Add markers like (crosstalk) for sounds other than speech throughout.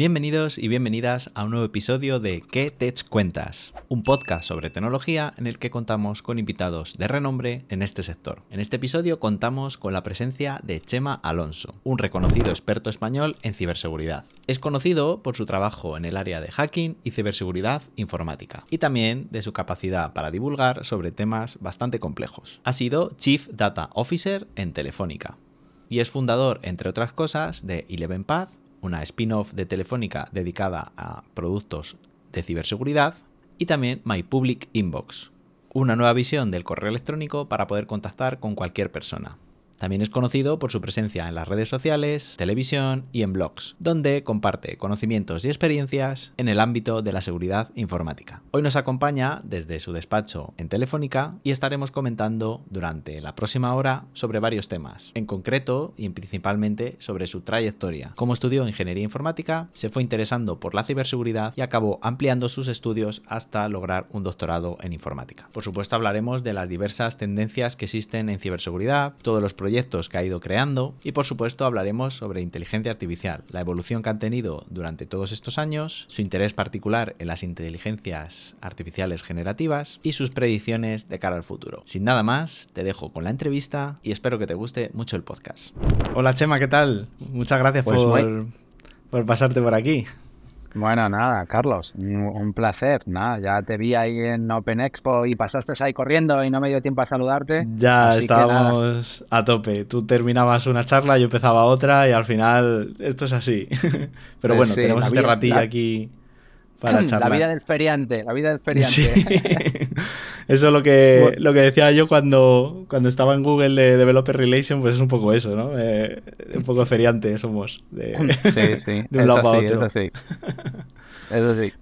Bienvenidos y bienvenidas a un nuevo episodio de ¿Qué Tech Cuentas? Un podcast sobre tecnología en el que contamos con invitados de renombre en este sector. En este episodio contamos con la presencia de Chema Alonso, un reconocido experto español en ciberseguridad. Es conocido por su trabajo en el área de hacking y ciberseguridad informática, y también de su capacidad para divulgar sobre temas bastante complejos. Ha sido Chief Data Officer en Telefónica y es fundador, entre otras cosas, de Eleven Path una spin-off de Telefónica dedicada a productos de ciberseguridad, y también My Public Inbox, una nueva visión del correo electrónico para poder contactar con cualquier persona. También es conocido por su presencia en las redes sociales, televisión y en blogs, donde comparte conocimientos y experiencias en el ámbito de la seguridad informática. Hoy nos acompaña desde su despacho en Telefónica y estaremos comentando durante la próxima hora sobre varios temas, en concreto y principalmente sobre su trayectoria. Como estudió ingeniería informática, se fue interesando por la ciberseguridad y acabó ampliando sus estudios hasta lograr un doctorado en informática. Por supuesto hablaremos de las diversas tendencias que existen en ciberseguridad, todos los proyectos que ha ido creando y por supuesto hablaremos sobre inteligencia artificial, la evolución que han tenido durante todos estos años, su interés particular en las inteligencias artificiales generativas y sus predicciones de cara al futuro. Sin nada más, te dejo con la entrevista y espero que te guste mucho el podcast. Hola Chema, ¿qué tal? Muchas gracias pues por, por pasarte por aquí. Bueno, nada, Carlos, un placer. Nada, ya te vi ahí en Open Expo y pasaste ahí corriendo y no me dio tiempo a saludarte. Ya estábamos a tope. Tú terminabas una charla, yo empezaba otra y al final esto es así. (laughs) Pero eh, bueno, tenemos este ratillo aquí (clears throat) La vida del feriante, la vida del feriante. (laughs) Eso es lo que, lo que decía yo cuando, cuando estaba en Google de Developer Relation, pues es un poco eso, ¿no? Eh, un poco feriante somos. (clears throat) sí, sí. (laughs) De un lado Eso sí. Eso sí.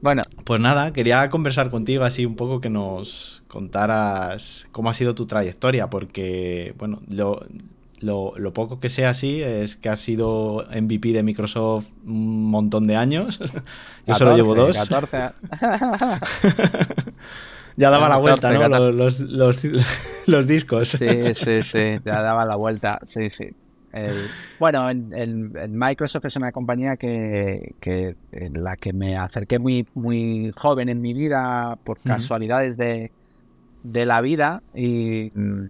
bueno. Pues nada, quería conversar contigo así un poco que nos contaras cómo ha sido tu trayectoria, porque, bueno, yo lo, poco que sea así es que ha sido MVP de Microsoft un montón de años. (laughs) Yo solo llevo dos. 14. (laughs) ya daba la vuelta, ¿no? (laughs) Los, discos. Sí, sí, sí. Ya daba la vuelta. Sí, sí. bueno, en, Microsoft es una compañía que, en la que me acerqué muy, muy joven en mi vida por casualidades de, la vida y. Mm,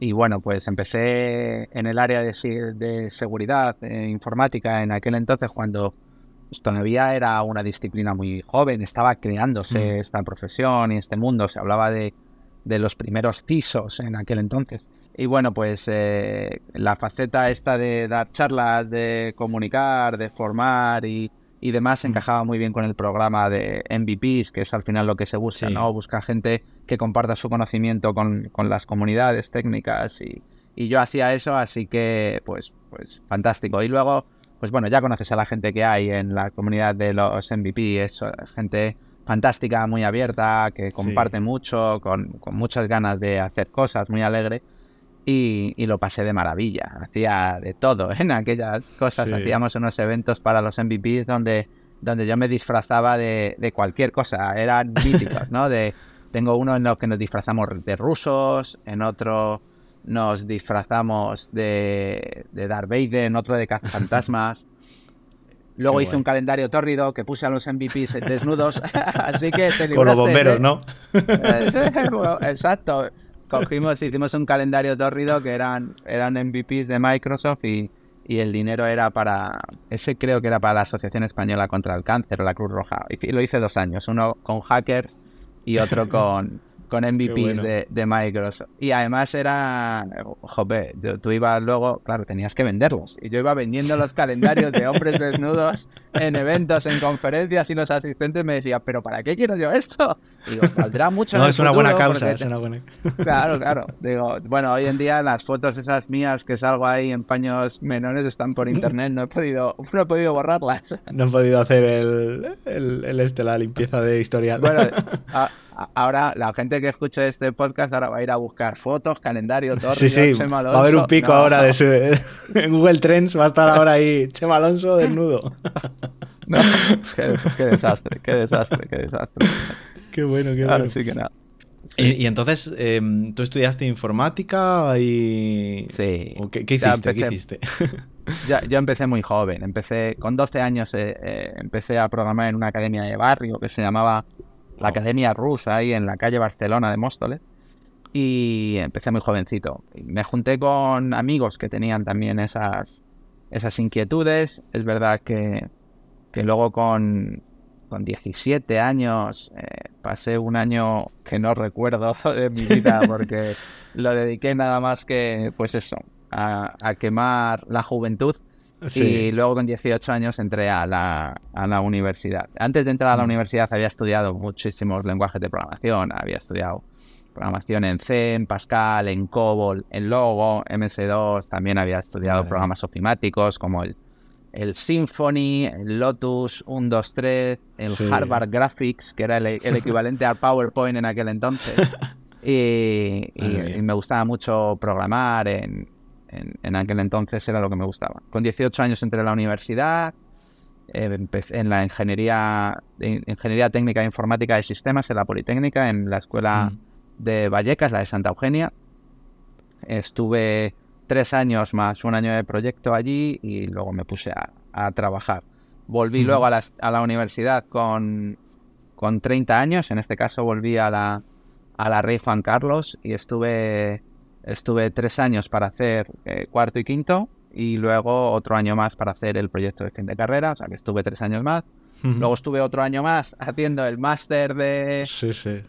y bueno, pues empecé en el área de, de seguridad e informática en aquel entonces cuando esto pues, todavía era una disciplina muy joven, estaba creándose mm. esta profesión y este mundo, se hablaba de, los primeros CISOs en aquel entonces. Y bueno, pues eh, la faceta esta de dar charlas, de comunicar, de formar y, y demás encajaba muy bien con el programa de MVPs, que es al final lo que se busca, ¿no? Busca gente que comparta su conocimiento con, las comunidades técnicas y, yo hacía eso, así que pues, pues fantástico. Y luego, pues bueno, ya conoces a la gente que hay en la comunidad de los MVPs, eh, gente fantástica, muy abierta, que comparte mucho, con muchas ganas de hacer cosas, muy alegre. Y, lo pasé de maravilla. Hacía de todo ¿eh? en aquellas cosas. Hacíamos unos eventos para los MVPs donde, donde yo me disfrazaba de, cualquier cosa. Eran (laughs) míticos, ¿no? De, tengo uno en los que nos disfrazamos de rusos, en otro nos disfrazamos de, de Darth Vader, en otro de (laughs) fantasmas. Luego hice un calendario tórrido que puse a los MVPs desnudos. (laughs) Así que te Con los bomberos, ¿eh? ¿no? Eh, exacto cogimos, hicimos un calendario tórrido que eran, eran MVPs de Microsoft y, y el dinero era para, ese creo que era para la Asociación Española contra el Cáncer la Cruz Roja. Y lo hice dos años, uno con hackers y otro (laughs) con con MVPs de, Microsoft. Y además era, jope, tú, ibas luego, claro, tenías que venderlos. Y yo iba vendiendo los calendarios de hombres desnudos en eventos, en conferencias, y los asistentes me decían, ¿pero para qué quiero yo esto? Digo, (laughs) mucho. No, es una buena (laughs) causa, Claro, claro. Digo, bueno, hoy en día las fotos esas mías que salgo ahí en paños menores están por internet, no he podido, no he podido borrarlas. No he podido hacer el, este, la limpieza de historial. Bueno, (laughs) ah, ahora la gente que escucha este podcast ahora va a ir a buscar fotos, calendario, todo. Sí, sí, va a haber un pico ahora de su... en Google Trends, va a estar ahora ahí Chema Alonso desnudo. (laughs) qué, desastre, qué desastre, qué desastre. Qué bueno, qué bueno. sí que nada. Y, entonces, em, ¿tú estudiaste informática y...? Sí. qué, hiciste? (laughs) yo, empecé muy joven. Empecé con 12 años, eh, eh, empecé a programar en una academia de barrio que se llamaba la ah. Academia Rusa, ahí en la calle Barcelona de Móstoles. Y empecé muy jovencito. Me junté con amigos que tenían también esas, esas inquietudes. Es verdad que, que luego con, con 17 años eh, pasé un año que no recuerdo (laughs) de mi vida porque (laughs) lo dediqué nada más que, pues eso, a, a quemar la juventud y luego con 18 años entré a la, a la universidad. Antes de entrar a la mm. universidad había estudiado muchísimos lenguajes de programación. Había estudiado programación en C, en Pascal, en COBOL, en Logo, MS2. También había estudiado programas ofimáticos como el, el Symfony, el Lotus 1-2-3, el Harvard Graphics, que era el, equivalente al PowerPoint en aquel entonces. (laughs) y, me gustaba mucho programar en, en, aquel entonces era lo que me gustaba. Con 18 años entré a la universidad, eh, empecé en la ingeniería, ingeniería técnica e informática de sistemas en la Politécnica, en la escuela de Vallecas, la de Santa Eugenia. Estuve tres años más un año de proyecto allí y luego me puse a, trabajar. Volví luego a la, universidad con, 30 años, en este caso volví a a la Rey Juan Carlos y estuve Estuve tres años para hacer eh, cuarto y quinto y luego otro año más para hacer el proyecto de fin de carrera, o sea que estuve tres años más. Luego estuve otro año más (laughs) haciendo el máster de,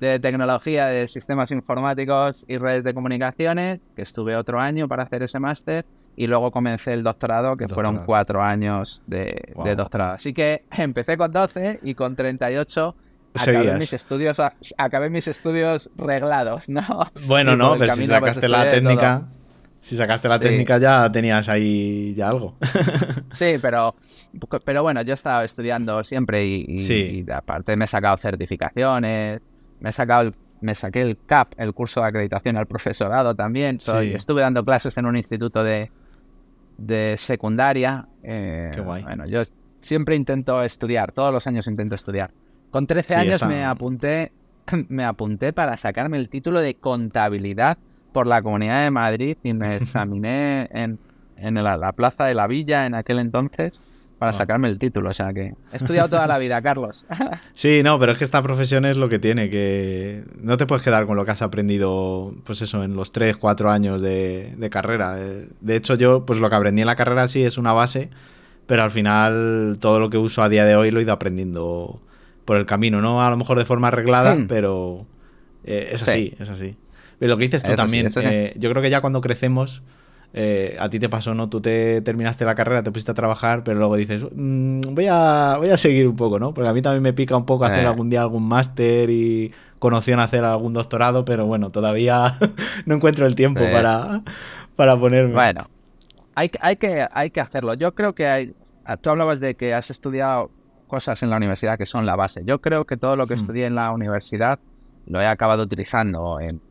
de tecnología de sistemas informáticos y redes de comunicaciones, que estuve otro año para hacer ese máster y luego comencé el doctorado, que fueron cuatro años de, de, doctorado. Así que (laughs) empecé con 12 y con 38 Acabé mis, estudios, acabé mis estudios reglados, ¿no? (laughs) Bueno, no, pero si sacaste la técnica. Si sacaste la técnica ya tenías ahí ya algo. (laughs) sí, pero, pero bueno, yo he estado estudiando siempre y, aparte me he sacado certificaciones, me he sacado me saqué el CAP, el curso de acreditación al profesorado también. Estuve dando clases en un instituto de, de secundaria. Eh, bueno, yo siempre intento estudiar, todos los años intento estudiar. Con 13 años me apunté (clears throat) me apunté para sacarme el título de contabilidad por la Comunidad de Madrid y me (laughs) examiné en, la, plaza de la villa en aquel entonces para ah. sacarme el título. O sea que he estudiado toda la vida, Carlos. (laughs) sí, no, pero es que esta profesión es lo que tiene, que no te puedes quedar con lo que has aprendido, pues eso, en los 3, 4 años de, de carrera. Eh, de hecho, yo, pues lo que aprendí en la carrera sí es una base, pero al final todo lo que uso a día de hoy lo he ido aprendiendo por el camino, no a lo mejor de forma arreglada, hmm. pero eh, es así, es así. lo que dices tú también, eh, yo creo que ya cuando crecemos, eh, a ti te pasó, ¿no? Tú te terminaste la carrera, te pusiste a trabajar, pero luego dices, mm, voy, a, voy a seguir un poco, ¿no? Porque a mí también me pica un poco hacer algún día algún máster y con hacer algún doctorado, pero bueno, todavía (laughs) no encuentro el tiempo para, para ponerme. Bueno, hay, hay, que, hay que hacerlo. Yo creo que hay, tú hablabas de que has estudiado cosas en la universidad que son la base. Yo creo que todo lo que hmm. estudié en la universidad lo he acabado utilizando. En,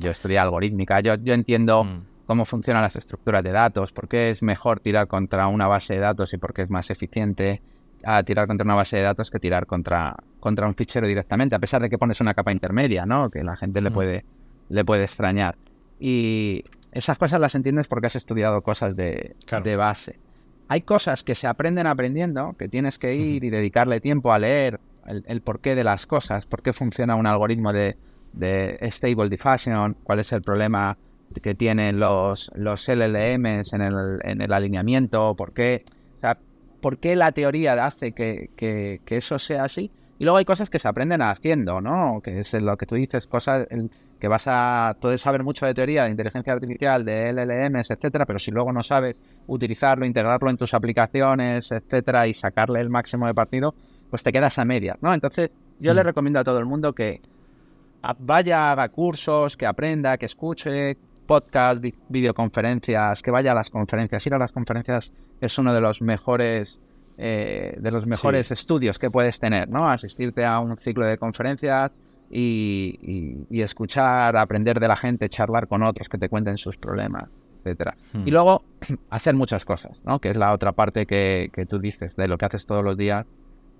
yo estudié algorítmica, yo, entiendo hmm. cómo funcionan las estructuras de datos, por qué es mejor tirar contra una base de datos y por qué es más eficiente a tirar contra una base de datos que tirar contra, contra un fichero directamente, a pesar de que pones una capa intermedia, ¿no? Que la gente le, hmm. puede, le puede extrañar. Y esas cosas las entiendes porque has estudiado cosas de, de base hay cosas que se aprenden aprendiendo, que tienes que ir y dedicarle tiempo a leer el, porqué de las cosas, por qué funciona un algoritmo de, de stable diffusion, cuál es el problema que tienen los, los LLMs en el, alineamiento, por qué, o sea, por qué la teoría hace que, eso sea así. Y luego hay cosas que se aprenden haciendo, ¿no? Que es lo que tú dices, cosas, que vas a poder saber mucho de teoría de inteligencia artificial, de LLMs, etcétera, pero si luego no sabes utilizarlo, integrarlo en tus aplicaciones, etcétera, y sacarle el máximo de partido, pues te quedas a medias, ¿no? Entonces, yo le mm. recomiendo a todo el mundo que vaya, haga cursos, que aprenda, que escuche podcast, videoconferencias, que vaya a las conferencias. Ir a las conferencias es uno de los mejores eh, de los mejores estudios que puedes tener, ¿no? Asistirte a un ciclo de conferencias, y, escuchar, aprender de la gente, charlar con otros que te cuenten sus problemas, etc Y hmm. luego (clears throat) hacer muchas cosas, ¿no? Que es la otra parte que, tú dices, de lo que haces todos los días,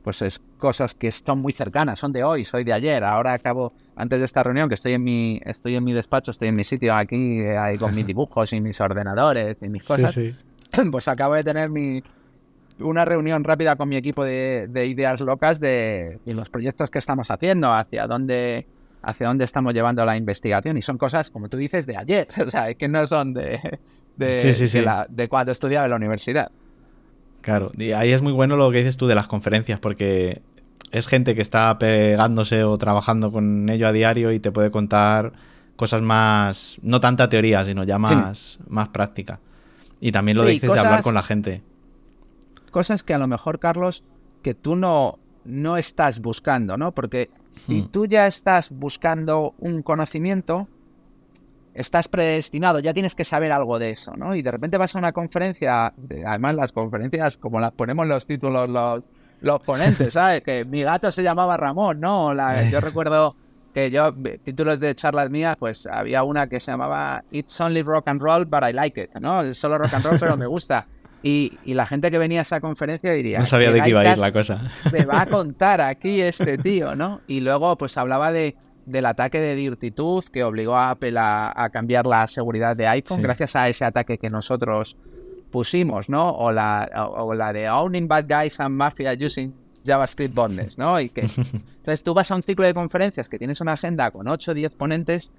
pues es cosas que están muy cercanas, son de hoy, soy de ayer, ahora acabo, antes de esta reunión que estoy en mi, estoy en mi despacho, estoy en mi sitio aquí, eh, ahí con mis (laughs) dibujos y mis ordenadores y mis cosas, (clears throat) pues acabo de tener mi, una reunión rápida con mi equipo de, ideas locas de, los proyectos que estamos haciendo, hacia dónde, hacia dónde estamos llevando la investigación. Y son cosas, como tú dices, de ayer, (laughs) o sea, que no son de, de, cuando estudiaba en la universidad. Claro, y ahí es muy bueno lo que dices tú de las conferencias, porque es gente que está pegándose o trabajando con ello a diario y te puede contar cosas más, no tanta teoría, sino ya más, más práctica. Y también lo dices de hablar con la gente cosas que a lo mejor, Carlos, que tú no, no estás buscando, ¿no? Porque si hmm. tú ya estás buscando un conocimiento, estás predestinado, ya tienes que saber algo de eso, ¿no? Y de repente vas a una conferencia, además las conferencias, como las ponemos los títulos, los, los ponentes, (laughs) ¿sabes? Que mi gato se llamaba Ramón, ¿no? yo (laughs) recuerdo que yo, eh, títulos de charlas mías, pues había una que se llamaba It's Only Rock and Roll, but I Like It, ¿no? Es solo rock and roll, pero me gusta. Y, y, la gente que venía a esa conferencia diría... No sabía de qué iba a ir la cosa. Me va a (laughs) contar aquí este tío, ¿no? Y luego pues hablaba de, del ataque de virtitud que obligó a Apple a, cambiar la seguridad de iPhone gracias a ese ataque que nosotros pusimos, ¿no? O la, o, la de Owning Bad Guys and Mafia Using JavaScript Bonds, ¿no? Y que, (laughs) entonces tú vas a un ciclo de conferencias que tienes una agenda con 8 o 10 ponentes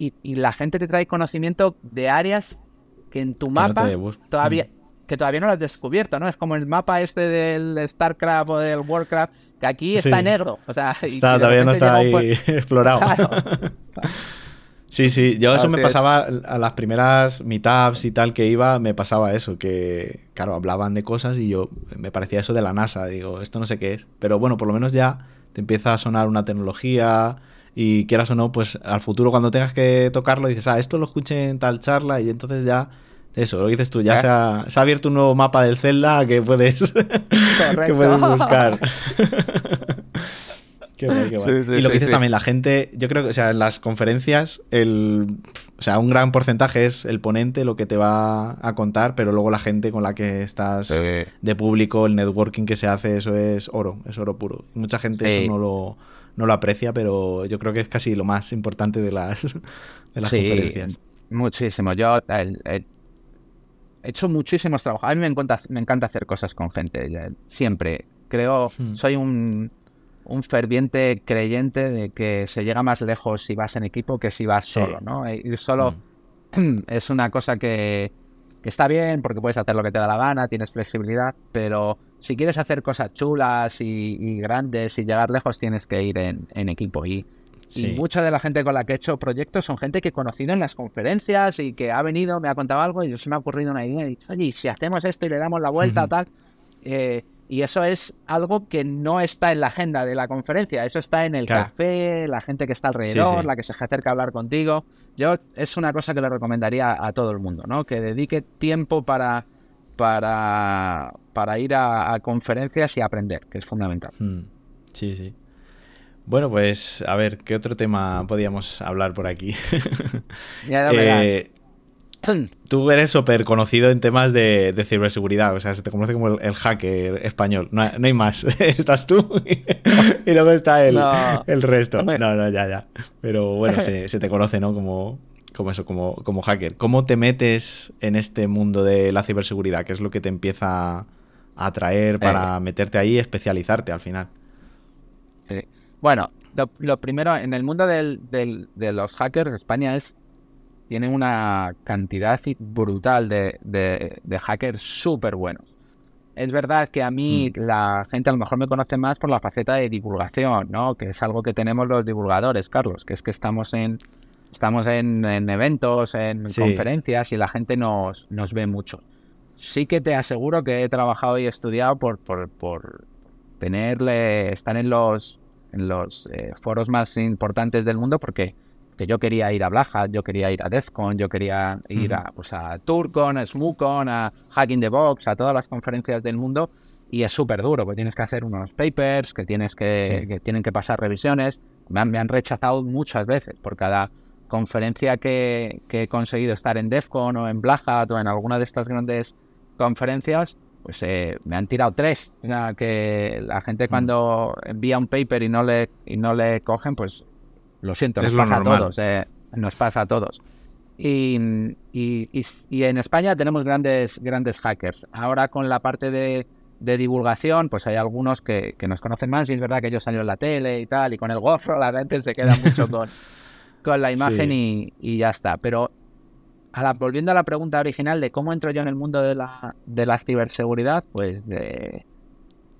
y, la gente te trae conocimiento de áreas que en tu mapa todavía... Mm que todavía no lo has descubierto, ¿no? Es como el mapa este del StarCraft o del WarCraft, que aquí está negro. O sea, todavía no está ahí (laughs) explorado. (laughs) Sí, sí, yo eso me pasaba a las primeras meetups y tal que iba, me pasaba eso, que claro, hablaban de cosas y yo me parecía eso de la NASA, digo, esto no sé qué es, pero bueno, por lo menos ya te empieza a sonar una tecnología y quieras o no, pues al futuro cuando tengas que tocarlo dices, ah, esto lo escuché en tal charla y entonces ya eso, lo dices tú, ya se, ha, abierto un nuevo mapa del Zelda que puedes, buscar. y lo que dices también, la gente, yo creo que, o sea, en las conferencias, el, o sea, un gran porcentaje es el ponente lo que te va a contar, pero luego la gente con la que estás de público, el networking que se hace, eso es oro, es oro puro. Mucha gente eso no lo, no lo aprecia, pero yo creo que es casi lo más importante de las, (laughs) de las conferencias. Muchísimo. Yo, he hecho muchísimos trabajos. A mí me encanta, hacer cosas con gente, siempre. Creo, hmm. soy un, ferviente creyente de que se llega más lejos si vas en equipo que si vas solo, ¿no? Ir solo hmm. (clears throat) es una cosa que, está bien porque puedes hacer lo que te da la gana, tienes flexibilidad, pero si quieres hacer cosas chulas y, grandes y llegar lejos tienes que ir en, en equipo. Y, y mucha de la gente con la que he hecho proyectos son gente que he conocido en las conferencias y que ha venido, me ha contado algo y se me ha ocurrido una idea y he dicho, oye, si hacemos esto y le damos la vuelta, tal. Eh, y eso es algo que no está en la agenda de la conferencia, eso está en el café, la gente que está alrededor, la que se acerca a hablar contigo. Yo es una cosa que le recomendaría a todo el mundo, ¿no? Que dedique tiempo para, para, para ir a conferencias y aprender, que es fundamental. Hmm. Sí, sí. Bueno, pues a ver, ¿qué otro tema podíamos hablar por aquí? (laughs) Eh, tú eres súper conocido en temas de, ciberseguridad, o sea, se te conoce como el, hacker español, no, hay más, (laughs) estás tú (laughs) y luego está el, el, resto. No, no, ya, ya. Pero bueno, se, te conoce, ¿no? Como, eso, como, hacker. ¿Cómo te metes en este mundo de la ciberseguridad? ¿Qué es lo que te empieza a atraer eh. para meterte ahí y especializarte al final? Sí. Bueno, lo, primero, en el mundo de los hackers, España es tiene una cantidad brutal de, hackers súper buenos. Es verdad que a mí hmm. la gente a lo mejor me conoce más por la faceta de divulgación, ¿no? Que es algo que tenemos los divulgadores, Carlos, que es que estamos en estamos en, eventos, en conferencias y la gente nos, nos ve mucho. Sí que te aseguro que he trabajado y estudiado por, por, por tenerle, estar en los en los eh, foros más importantes del mundo porque que yo quería ir a Blaja, yo quería ir a DEFCON, yo quería ir a, pues a Turcon, a SMUCON, a Hacking the Box, a todas las conferencias del mundo y es súper duro, porque tienes que hacer unos papers, que tienes que, que tienen que pasar revisiones. Me han, me han, rechazado muchas veces por cada conferencia que, que he conseguido estar en DEFCON o en Blaja o en alguna de estas grandes conferencias, pues eh, me han tirado tres. que la gente mm. cuando envía un paper y no le, y no le cogen, pues lo siento, eh, nos pasa a todos. nos pasa a todos. Y, en España tenemos grandes, grandes hackers. Ahora con la parte de, divulgación, pues hay algunos que, nos conocen más y es verdad que yo salió en la tele y tal, y con el gorro la gente se queda mucho (laughs) con, la imagen y ya está. Pero volviendo a la pregunta original de cómo entro yo en el mundo de la, ciberseguridad, pues, eh,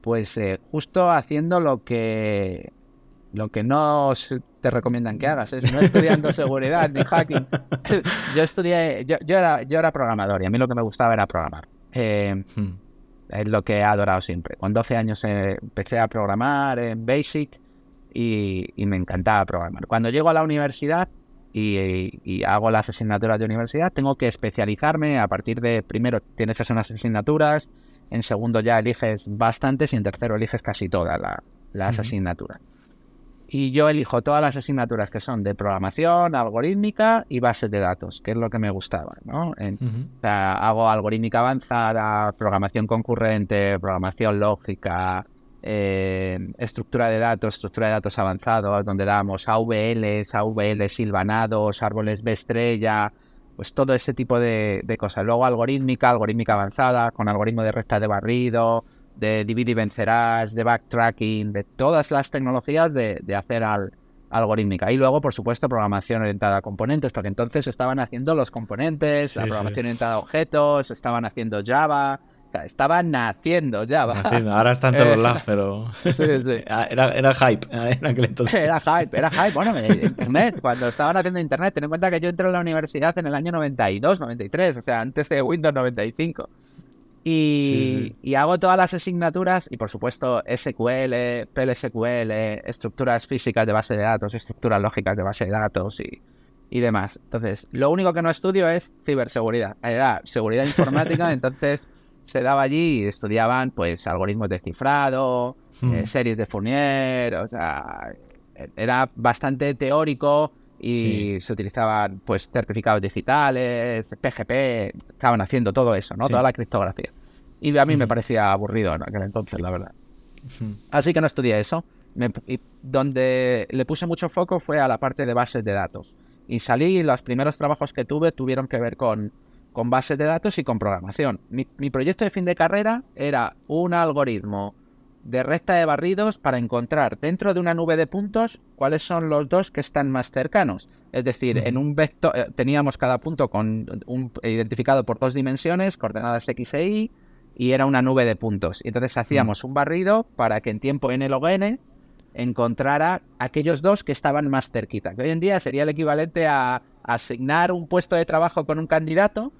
pues eh, justo haciendo lo que, lo que no te recomiendan que hagas, no estudiando (laughs) seguridad ni hacking. (laughs) yo estudié, yo, era, yo era programador y a mí lo que me gustaba era programar. Eh, hmm. Es lo que he adorado siempre. Con 12 años empecé a programar en Basic y, y me encantaba programar. Cuando llego a la universidad y, hago las asignaturas de universidad, tengo que especializarme. A partir de primero tienes que hacer unas asignaturas, en segundo ya eliges bastantes y en tercero eliges casi todas la, las asignaturas. Y yo elijo todas las asignaturas que son de programación, algorítmica y bases de datos, que es lo que me gustaba. ¿no? hago algorítmica avanzada, programación concurrente, programación lógica, eh, estructura de datos, estructura de datos avanzados, donde damos AVLs, AVLs silvanados, árboles B estrella, pues todo ese tipo de, cosas. Luego algorítmica, algorítmica avanzada, con algoritmo de recta de barrido, de divide y vencerás, de backtracking, de todas las tecnologías de, hacer al, algorítmica. Y luego, por supuesto, programación orientada a componentes, porque entonces estaban haciendo los componentes, la programación orientada a objetos, estaban haciendo Java, sea, estaba naciendo ya. Ahora están todos los eh, lados, pero. (laughs) (laughs) Ah, era, era, hype ah, Era hype, era hype. Bueno, eh, (laughs) internet, cuando estaban haciendo internet, ten en cuenta que yo entré a la universidad en el año 92, 93, o sea, antes de Windows 95. Y, hago todas las asignaturas y por supuesto SQL, PLSQL, estructuras físicas de base de datos, estructuras lógicas de base de datos y, y demás. Entonces, lo único que no estudio es ciberseguridad. Era seguridad informática, entonces se daba allí y estudiaban pues algoritmos de cifrado, eh, hmm. series de fournier, o sea, e-, era bastante teórico y se utilizaban pues certificados digitales, PGP, estaban haciendo todo eso, ¿no? Toda la criptografía. Y a mí me hmm. parecía aburrido en aquel entonces, la verdad. Hmm. Así que no estudié eso. y donde le puse mucho foco fue a la parte de bases de datos. Y salí y los primeros trabajos que tuve tuvieron que ver con con bases de datos y con programación. Mi, proyecto de fin de carrera era un algoritmo de recta de barridos para encontrar dentro de una nube de puntos cuáles son los dos que están más cercanos. Es decir, en un vector eh, teníamos cada punto con un, identificado por dos dimensiones, coordenadas x e y, y era una nube de puntos. Y entonces hacíamos un barrido para que en tiempo n log n encontrara aquellos dos que estaban más cerquita. hoy en día sería el equivalente a asignar un puesto de trabajo con un candidato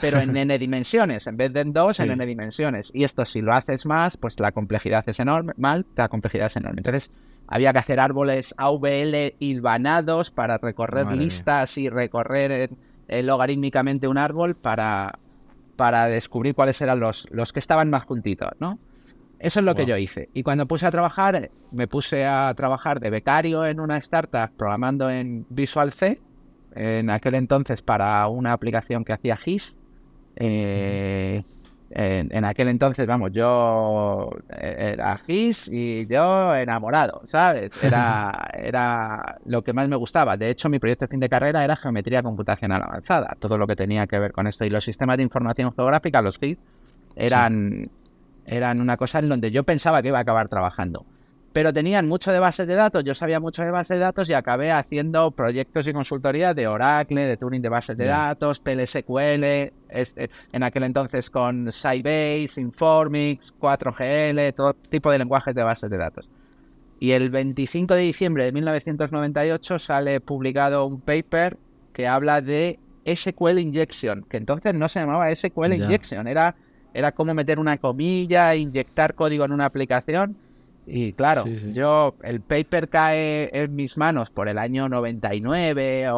pero en (laughs) n dimensiones, en vez de en dos, en n dimensiones. Y esto si lo haces más, pues la complejidad es enorme, mal, la complejidad es enorme. Entonces, había que hacer árboles AVL hilvanados para recorrer listas y recorrer eh, logarítmicamente un árbol para, para descubrir cuáles eran los, los que estaban más juntitos, ¿no? Eso es lo que yo hice. Y cuando puse a trabajar, me puse a trabajar de becario en una startup programando en Visual C, en aquel entonces para una aplicación que hacía GIS, eh, en, aquel entonces, vamos, yo eh, era gis y yo enamorado, ¿sabes? (laughs) Era, era lo que más me gustaba. De hecho, mi proyecto de fin de carrera era geometría computacional avanzada, todo lo que tenía que ver con esto. Y los sistemas de información geográfica, los GIS, eran, eran una cosa en donde yo pensaba que iba a acabar trabajando pero tenían mucho de bases de datos, yo sabía mucho de bases de datos y acabé haciendo proyectos y consultorías de Oracle, de Turing de bases de datos, PLSQL, eh, en aquel entonces con Sybase, Informix, 4GL, todo tipo de lenguajes de bases de datos. Y el 25 de diciembre de 1998 sale publicado un paper que habla de SQL Injection, que entonces no se llamaba SQL Injection, era, era como meter una comilla, inyectar código en una aplicación y claro, yo, el paper cae en mis manos por el año 99 o,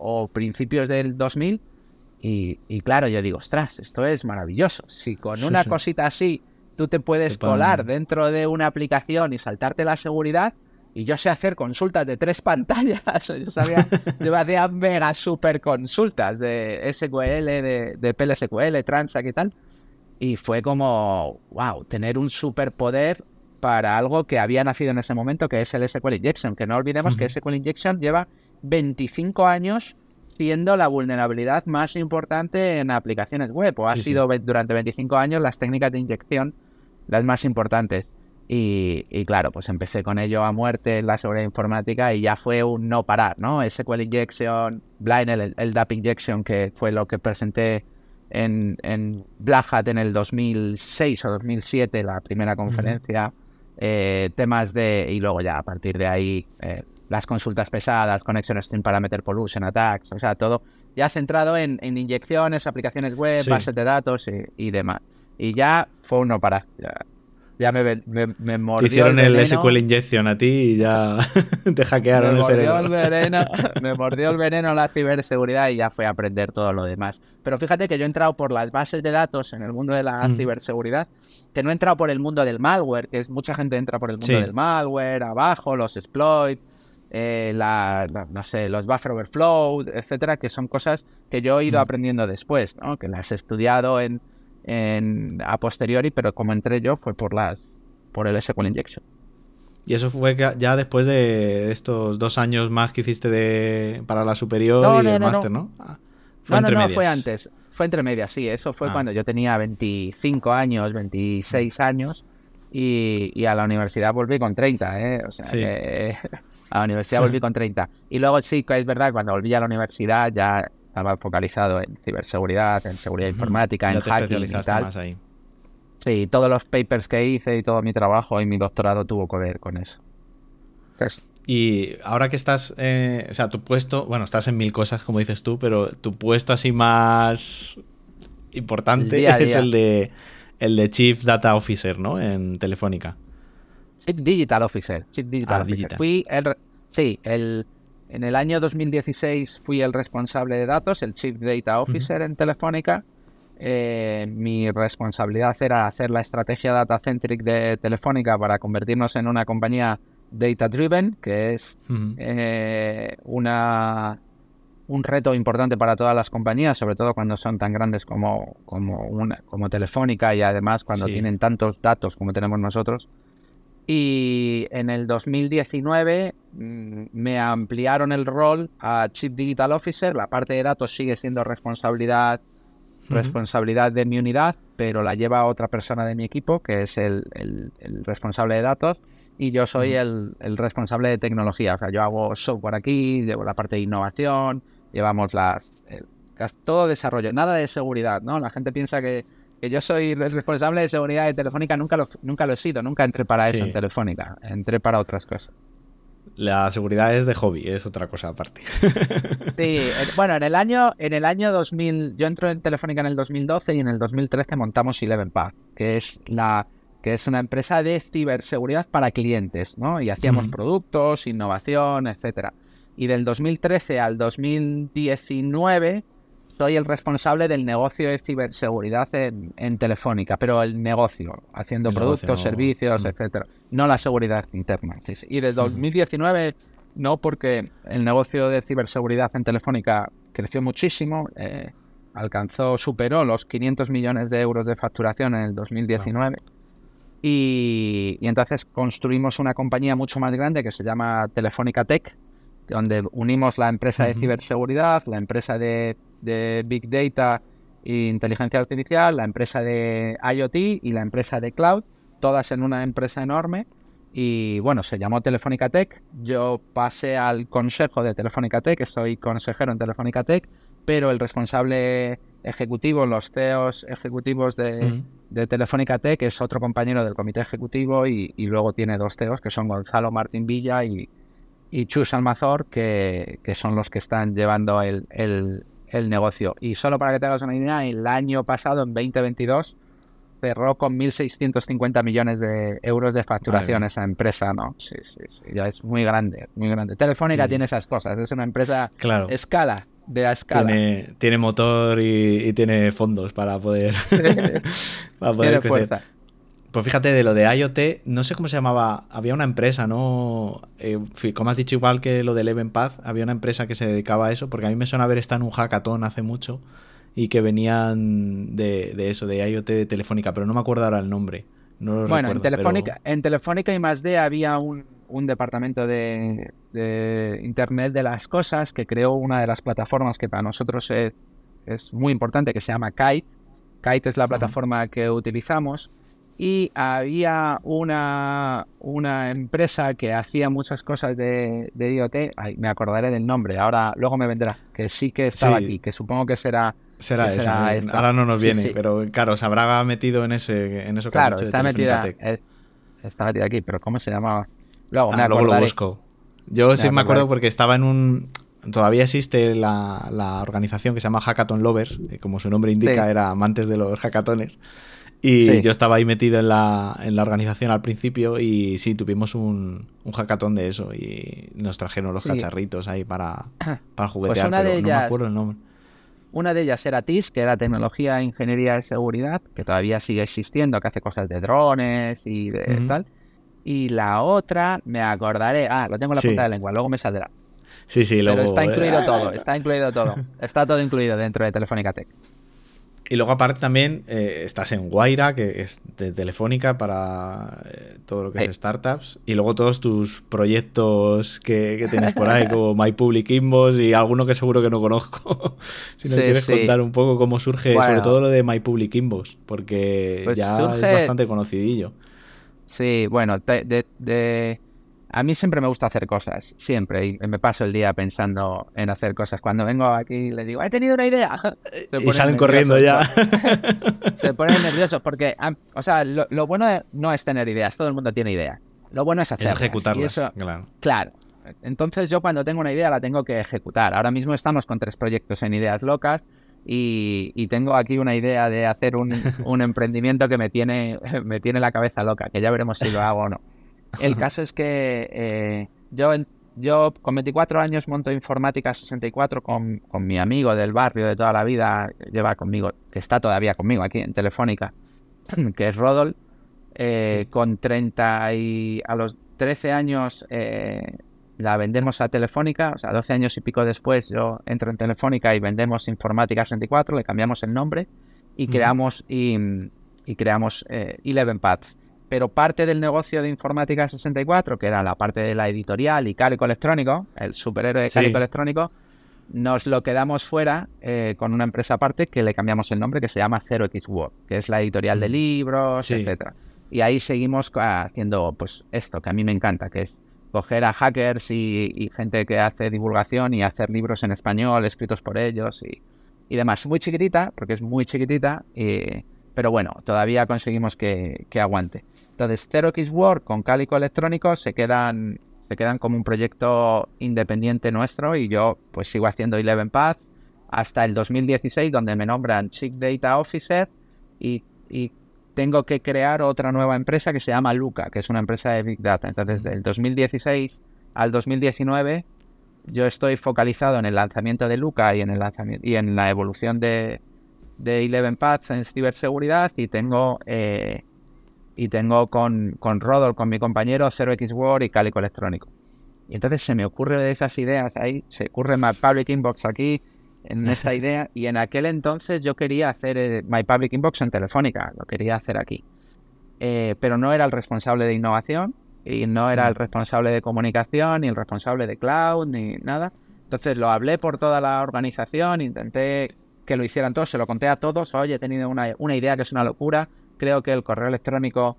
o principios del 2000. Y, y, claro, yo digo, ostras, esto es maravilloso. Si con una cosita así tú te puedes colar dentro de una aplicación y saltarte la seguridad, y yo sé hacer consultas de tres (laughs) pantallas. Yo sabía, yo (laughs) hacía mega super consultas de SQL, de, PLSQL, Transac qué tal. Y fue como, wow, tener un superpoder para algo que había nacido en ese momento, que es el SQL Injection. Que no olvidemos que el que SQL Injection lleva 25 años siendo la vulnerabilidad más importante en aplicaciones web, o ha sido durante 25 años las técnicas de inyección las más importantes. Y, claro, pues empecé con ello a muerte en la seguridad informática y ya fue un no parar, ¿no? SQL Injection, Blind, el, DAP Injection, que fue lo que presenté en, Black Hat en el 2006 o 2007, la primera conferencia. Eh, temas de. Y luego ya a partir de ahí, eh, las consultas pesadas, conexiones sin parameter pollution, attacks, o sea, todo ya centrado en, inyecciones, aplicaciones web, bases de datos y, demás. Y ya fue uno para ya me, me, me hicieron el, SQL Injection a ti y ya (laughs) te hackearon me el mordió El veneno, (laughs) me mordió el veneno la ciberseguridad y ya fue a aprender todo lo demás. Pero fíjate que yo he entrado por las bases de datos en el mundo de la ciberseguridad, que no he entrado por el mundo del malware, que es, mucha gente entra por el mundo del malware, abajo, los exploits, eh, la, no sé, los buffer overflow, etcétera, que son cosas que yo he ido aprendiendo después, ¿no? que las he estudiado en a posteriori, pero como entré yo fue por, la por el SQL Injection. Y eso fue ya después de estos dos años más que hiciste de, para la superior y el máster, ¿no? Ah, fue no, no, fue antes. Fue entre medias, sí. Eso fue ah. cuando yo tenía 25 años, 26 años. Y, a la universidad volví con 30, ¿eh? O sea, que, (laughs) a la universidad volví con 30. Y luego sí, es verdad, cuando volví a la universidad ya estaba focalizado en ciberseguridad, en seguridad informática, en hacking y tal. Más Sí, todos los papers que hice y todo mi trabajo y mi doctorado tuvo que ver con eso. y ahora que estás, eh, o sea, tu puesto, bueno, estás en mil cosas, como dices tú, pero tu puesto así más importante es el de el de Chief Data Officer, ¿no? En Telefónica. Chief Digital Officer. Chief Digital ah, el, sí, el, en el año 2016 fui el responsable de datos, el Chief Data Officer en Telefónica. Eh, mi responsabilidad era hacer la estrategia data centric de Telefónica para convertirnos en una compañía data driven, que es eh, un reto importante para todas las compañías, sobre todo cuando son tan grandes como, como, Telefónica y además cuando tienen tantos datos como tenemos nosotros. Y en el 2019 mm, me ampliaron el rol a Chief Digital Officer. La parte de datos sigue siendo responsabilidad, responsabilidad de mi unidad, pero la lleva otra persona de mi equipo, que es el, el, responsable de datos, y yo soy el, el, responsable de tecnología. O sea, yo hago software aquí, llevo la parte de innovación, llevamos las, todo desarrollo, nada de seguridad, ¿no? La gente piensa que que yo soy responsable de seguridad de Telefónica, nunca lo, nunca lo he sido, nunca entré para eso en Telefónica, entré para otras cosas. La seguridad es de hobby, es otra cosa aparte. Sí, (laughs) bueno, en el año en el año 2000, yo entro en Telefónica en el 2012 y en el 2013 montamos Eleven Path, que es la que es una empresa de ciberseguridad para clientes, ¿no? Y hacíamos productos, innovación, etcétera. Y del 2013 al 2019 soy el responsable del negocio de ciberseguridad en, Telefónica, pero el negocio, haciendo productos, servicios, mm. etcétera, no la seguridad interna. Y desde 2019 no, porque el negocio de ciberseguridad en Telefónica creció muchísimo, eh, alcanzó, superó los 500 millones de euros de facturación en el 2019. Y, y entonces construimos una compañía mucho más grande que se llama Telefónica Tech, donde unimos la empresa de ciberseguridad, la empresa de de Big Data e Inteligencia Artificial, la empresa de IoT y la empresa de Cloud, todas en una empresa enorme. Y bueno, se llamó Telefónica Tech. Yo pasé al consejo de Telefónica Tech, soy consejero en Telefónica Tech, pero el responsable ejecutivo, los CEOs ejecutivos de, de Telefónica Tech es otro compañero del comité ejecutivo y, luego tiene dos CEOs que son Gonzalo Martín Villa y, y Chus Almazor, que, son los que están llevando el, el negocio. Y solo para que te hagas una idea, el año pasado, en 2022, cerró con 1.650 millones de euros de facturación esa empresa, ¿no? Sí, sí, sí, ya es muy grande, muy grande. Telefónica tiene esas cosas, es una empresa escala, de la escala. Tiene, motor y, tiene fondos para poder... (laughs) fuerza. Pues fíjate, de lo de IoT, no sé cómo se llamaba, había una empresa, ¿no? Eh, como has dicho, igual que lo de Eleven Path, había una empresa que se dedicaba a eso, porque a mí me suena haber estado en un hackathon hace mucho y que venían de, eso, de IoT de Telefónica, pero no me acuerdo ahora el nombre. No bueno, en, Telefónica, en Telefónica y más de había un, departamento de, Internet de las Cosas que creó una de las plataformas que para nosotros es, muy importante, que se llama Kite. Kite es la plataforma que utilizamos y había una, una empresa que hacía muchas cosas de, de IoT, me acordaré del nombre, ahora luego me vendrá, que sí que estaba aquí, que supongo que será... Será, esa. ahora no nos viene, pero claro, se habrá metido en ese en eso Claro, está metida, está metida aquí, pero ¿cómo se llamaba? Luego, me ah, Yo sí me acuerdo porque estaba en un... Todavía existe la, la organización que se llama Hackathon Lovers, eh, como su nombre indica era amantes de los hackatones. Y yo estaba ahí metido en la, organización al principio y sí, tuvimos un, un de eso y nos trajeron los cacharritos ahí para, (clears throat) para pues juguetear, pero no me acuerdo el nombre. Una de ellas era TIS, que era Tecnología Ingeniería de Seguridad, que todavía sigue existiendo, que hace cosas de drones y tal. Y la otra, me acordaré, ah, lo tengo en la punta de lengua, luego me saldrá. Sí, sí, luego... Pero está eh, incluido (laughs) todo, está incluido todo. Está todo incluido dentro de Telefónica Tech. Y luego aparte también eh, estás en Guaira, que es de Telefónica para eh, todo lo que es eh. startups. Y luego todos tus proyectos que, tienes por ahí, como (laughs) My Public Inbox y alguno que seguro que no conozco. (laughs) si nos quieres contar un poco cómo surge, sobre todo lo de My Public Inbox, porque pues ya es bastante conocidillo. Sí, bueno, de a mí siempre me gusta hacer cosas, siempre, y me paso el día pensando en hacer cosas. Cuando vengo aquí le digo, he tenido una idea. (laughs) y salen corriendo ya. (laughs) se ponen nerviosos porque, ah, o sea, lo, bueno no es tener ideas, todo el mundo tiene ideas. Lo bueno es hacerlas. Es ejecutarlas, claro. Entonces yo cuando tengo una idea la tengo que ejecutar. Ahora mismo estamos con tres proyectos en Ideas Locas y, tengo aquí una idea de hacer un, un (laughs) emprendimiento que me tiene, me tiene la cabeza loca, que ya veremos si lo hago o no. El caso es que eh, yo, yo con 24 años monto informática 64 con, con mi amigo del barrio de toda la vida, lleva conmigo, que está todavía conmigo aquí en Telefónica, (clears throat) que es Rodol. Eh, con 30 y a los 13 años eh, la vendemos a Telefónica, o sea, 12 años y pico después yo entro en Telefónica y vendemos Informática 64, le cambiamos el nombre y creamos y, creamos Eleven Paths, pero parte del negocio de informática 64, que era la parte de la editorial y cálico electrónico, el superhéroe de electrónico, nos lo quedamos fuera eh, con una empresa aparte que le cambiamos el nombre, que se llama 0X World, que es la editorial de libros, etcétera. Y ahí seguimos haciendo pues esto, que a mí me encanta, que es coger a hackers y, gente que hace divulgación y hacer libros en español escritos por ellos y, demás. Muy chiquitita, porque es muy chiquitita, eh, pero bueno, todavía conseguimos que, que aguante. Entonces, Zero Kiss con Cálico Electrónico se quedan, se quedan como un proyecto independiente nuestro y yo pues sigo haciendo Eleven Path hasta el 2016 donde me nombran Chief Data Officer y, tengo que crear otra nueva empresa que se llama Luca, que es una empresa de Big Data. Entonces, del 2016 al 2019 yo estoy focalizado en el lanzamiento de Luca y en, el lanzamiento, y en la evolución de, de Eleven Path en ciberseguridad y tengo... Eh, y tengo con, con Rodol, con mi compañero, 0x Word y Calico Electrónico. Y entonces se me ocurre de esas ideas ahí, se ocurre My Public Inbox aquí, en (laughs) esta idea, y en aquel entonces yo quería hacer eh, My Public Inbox en Telefónica, lo quería hacer aquí. Eh, pero no era el responsable de innovación, y no era el mm. responsable de comunicación, ni el responsable de cloud, ni nada. Entonces lo hablé por toda la organización, intenté que lo hicieran todos, se lo conté a todos, oye, he tenido una, una idea que es una locura, creo que el correo electrónico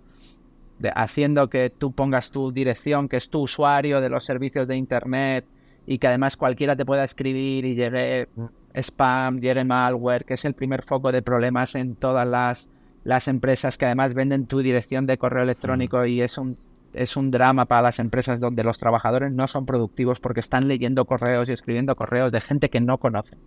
haciendo que tú pongas tu dirección, que es tu usuario de los servicios de Internet y que además cualquiera te pueda escribir y llegue mm. spam, llegue malware, que es el primer foco de problemas en todas las, las empresas que además venden tu dirección de correo electrónico mm. y es un, es un drama para las empresas donde los trabajadores no son productivos porque están leyendo correos y escribiendo correos de gente que no conocen.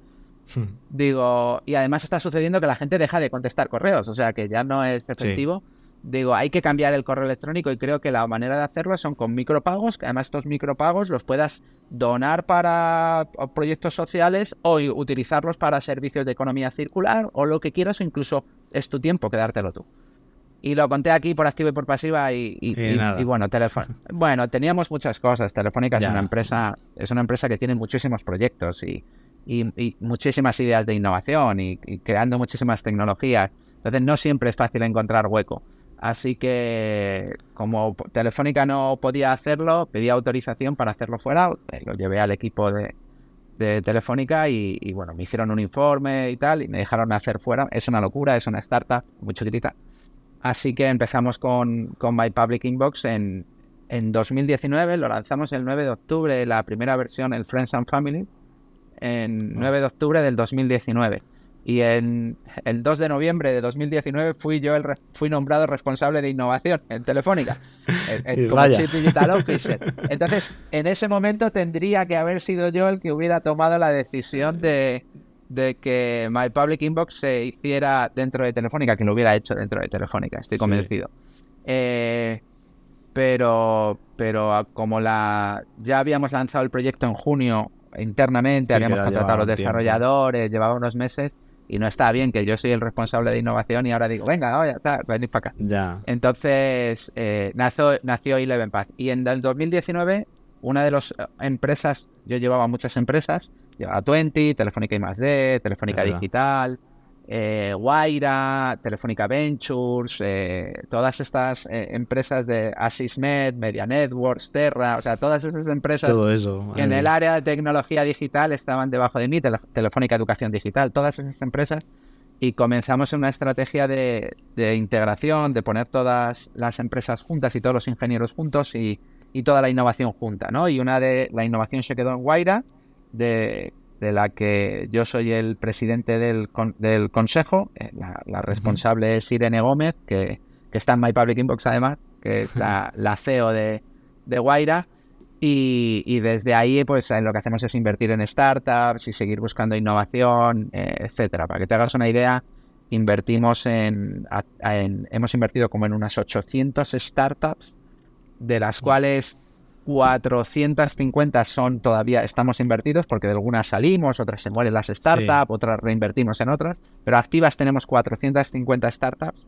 Hmm. Digo, y además está sucediendo que la gente deja de contestar correos, o sea que ya no es efectivo. Digo, hay que cambiar el correo electrónico y creo que la manera de hacerlo son con micropagos, que además estos micropagos los puedas donar para proyectos sociales o utilizarlos para servicios de economía circular o lo que quieras o incluso es tu tiempo quedártelo tú. Y lo conté aquí por activo y por pasiva y, eh, bueno, y, (laughs) bueno, teníamos muchas cosas. Telefónica una empresa, es una empresa que tiene muchísimos proyectos y, y, muchísimas ideas de innovación y, creando muchísimas tecnologías. Entonces no siempre es fácil encontrar hueco. Así que como Telefónica no podía hacerlo, pedí autorización para hacerlo fuera, eh, lo llevé al equipo de, Telefónica y, bueno, me hicieron un informe y tal y me dejaron hacer fuera. Es una locura, es una startup muy chiquitita. Así que empezamos con, My Public Inbox en, en 2019, lo lanzamos el 9 de octubre, la primera versión, el Friends and Family, en 9 ah. de octubre del 2019. Y en el 2 de noviembre de 2019 fui yo el fui nombrado responsable de innovación en Telefónica, en, (laughs) en, eh, eh, Digital Officer. Entonces, en ese momento tendría que haber sido yo el que hubiera tomado la decisión de, de que My Public Inbox se hiciera dentro de Telefónica, que lo hubiera hecho dentro de Telefónica, estoy convencido. Eh, pero, pero como la, ya habíamos lanzado el proyecto en junio internamente, habíamos contratado a los desarrolladores, llevaba unos meses y no estaba bien que yo soy el responsable de innovación y ahora digo, venga, venid para acá. Entonces eh, nació, nació Eleven Path. Y en el 2019, una de las eh, empresas, yo llevaba muchas empresas, llevaba 20, Telefónica de Telefónica Digital, eh, Guaira, Telefónica Ventures, eh, todas estas eh, empresas de AsisNet, Media Networks, Terra, o sea, todas esas empresas Todo eso, en el área de tecnología digital estaban debajo de mí, Telefónica Educación Digital, todas esas empresas, y comenzamos una estrategia de, integración, de poner todas las empresas juntas y todos los ingenieros juntos y, y toda la innovación junta, ¿no? Y una de la innovación se quedó en Guaira, de de la que yo soy el presidente del, del consejo. Eh, la, responsable es Irene Gómez, que, está en My Public Inbox además, que es la, (laughs) CEO de, de Guaira. Y, desde ahí, pues lo que hacemos es invertir en startups y seguir buscando innovación, eh, etcétera. Para que te hagas una idea, invertimos en, hemos invertido como en unas 800 startups, de las cuales 450 son todavía estamos invertidos porque de algunas salimos, otras se mueren las startups, otras reinvertimos en otras, pero activas tenemos 450 startups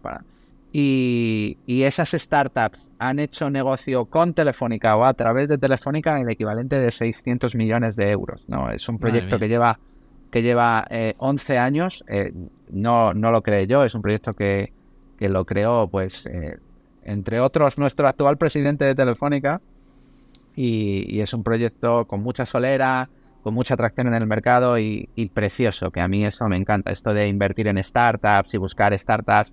y, esas startups han hecho negocio con Telefónica o a través de Telefónica en el equivalente de 600 millones de euros. ¿no? Es un proyecto que lleva, que lleva 11 eh, años, eh, no, no lo creé yo, es un proyecto que, lo creó, pues, eh, entre otros, nuestro actual presidente de Telefónica, y, es un proyecto con mucha solera, con mucha atracción en el mercado y, precioso, que a mí eso me encanta. Esto de invertir en startups y buscar startups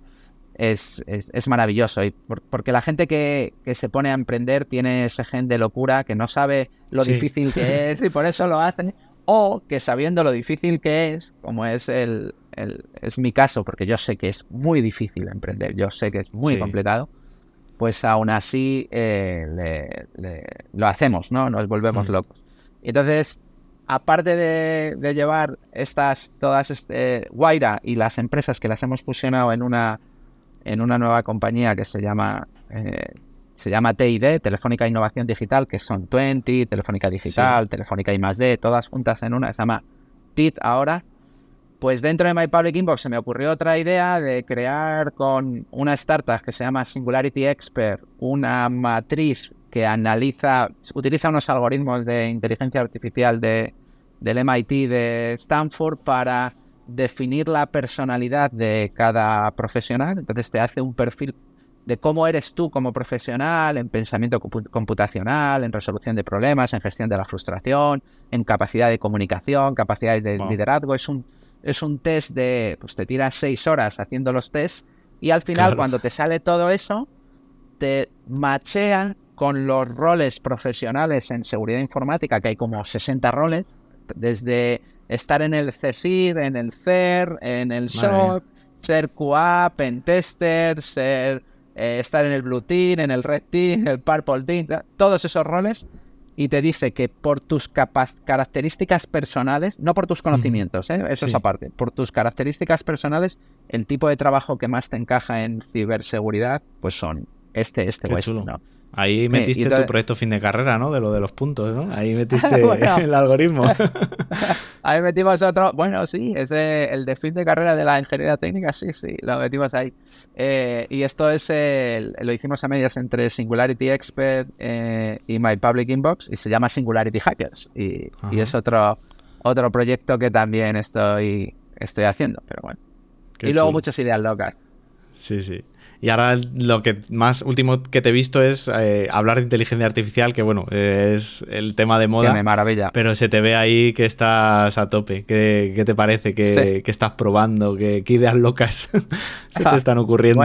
es, maravilloso. Y porque la gente que, que, se pone a emprender tiene ese gen de locura que no sabe lo difícil que (laughs) es y por eso lo hacen, O que sabiendo lo difícil que es, como es el, es mi caso, porque yo sé que es muy difícil emprender, yo sé que es muy complicado, pues aún así eh, lo hacemos, ¿no? Nos volvemos locos. Entonces, aparte de, llevar estas, todas, este, Guaira y las empresas que las hemos fusionado en una, en una nueva compañía que se llama, eh, se llama TID, Telefónica Innovación Digital, que son 20, Telefónica Digital, telefónica Telefónica I+.D., todas juntas en una, se llama TID ahora, pues dentro de My Public Inbox se me ocurrió otra idea de crear con una startup que se llama Singularity Expert una matriz que analiza, utiliza unos algoritmos de inteligencia artificial de, del MIT de Stanford para definir la personalidad de cada profesional. Entonces te hace un perfil de cómo eres tú como profesional en pensamiento computacional, en resolución de problemas, en gestión de la frustración, en capacidad de comunicación, capacidad de liderazgo. Es un es un test de, pues te tiras seis horas haciendo los tests y al final cuando te sale todo eso, te machea con los roles profesionales en seguridad informática, que hay como 60 roles, desde estar en el CSIR, en el CER, en el SOC, ser QA, tester, ser, eh, estar en el Blue Team, en el Red Team, en el Purple Team, todos esos roles y te dice que por tus características personales, no por tus conocimientos, ¿eh? eso es aparte, por tus características personales, el tipo de trabajo que más te encaja en ciberseguridad, pues son este, este, Ahí eh, metiste tu proyecto fin de carrera, ¿no? De lo de los puntos, ¿no? Ahí metiste (laughs) (laughs) el algoritmo. (laughs) ahí metimos otro. Bueno, sí, es el de fin de carrera de la ingeniería técnica, sí, sí, lo metimos ahí. Eh, y esto es lo hicimos a medias entre Singularity Expert eh, y My Public Inbox y se llama Singularity Hackers. Y, es otro, otro proyecto que también estoy, estoy haciendo, pero bueno. y luego muchas ideas locas. Sí, sí. Y ahora lo que más último que te he visto es eh, hablar de inteligencia artificial, que bueno, eh, es el tema de moda. me maravilla. Pero se te ve ahí que estás a tope. ¿Qué, te parece? que estás probando? ¿Qué, ideas locas (laughs) se te están ocurriendo?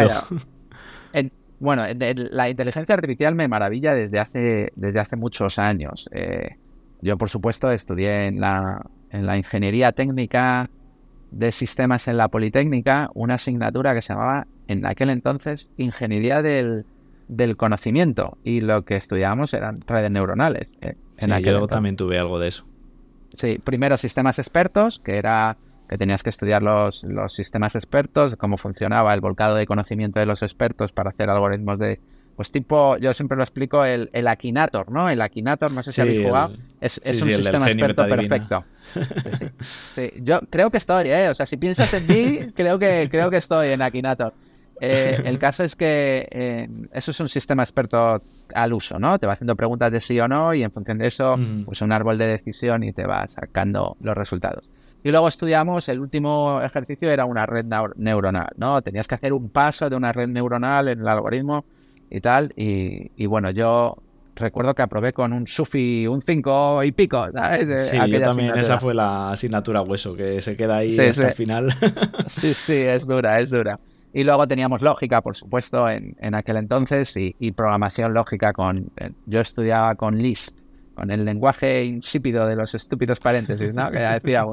Bueno, (laughs) la inteligencia artificial me maravilla desde hace, desde hace muchos años. Eh, yo, por supuesto, estudié en la ingeniería técnica de sistemas en la Politécnica una asignatura que se llamaba en aquel entonces ingeniería del, conocimiento y lo que estudiábamos eran redes neuronales. Eh, en sí, también tuve algo de eso. Sí, primero sistemas expertos, que era que tenías que estudiar los, sistemas expertos, cómo funcionaba el volcado de conocimiento de los expertos para hacer algoritmos de, pues tipo, yo siempre lo explico, el, el Akinator, ¿no? El Akinator, no sé si habéis jugado, es, un sistema experto perfecto. (laughs) Yo creo que estoy, ¿eh? O sea, si piensas en ti creo que, creo que estoy en Akinator. Eh, el caso es que eh, eso es un sistema experto al uso, ¿no? Te va haciendo preguntas de sí o no y en función de eso, mm. pues un árbol de decisión y te va sacando los resultados. Y luego estudiamos, el último ejercicio era una red neuronal, ¿no? Tenías que hacer un paso de una red neuronal en el algoritmo y tal. Y, bueno, yo recuerdo que aprobé con un Sufi, un 5 y pico, ¿sabes? Sí, yo también, esa fue la asignatura hueso, que se queda ahí hasta el final. (laughs) sí, sí, es dura, es dura. Y luego teníamos lógica, por supuesto, en, en aquel entonces, y, programación lógica con... Eh, yo estudiaba con Lisp, con el lenguaje insípido de los estúpidos paréntesis, ¿no? Que ya decía,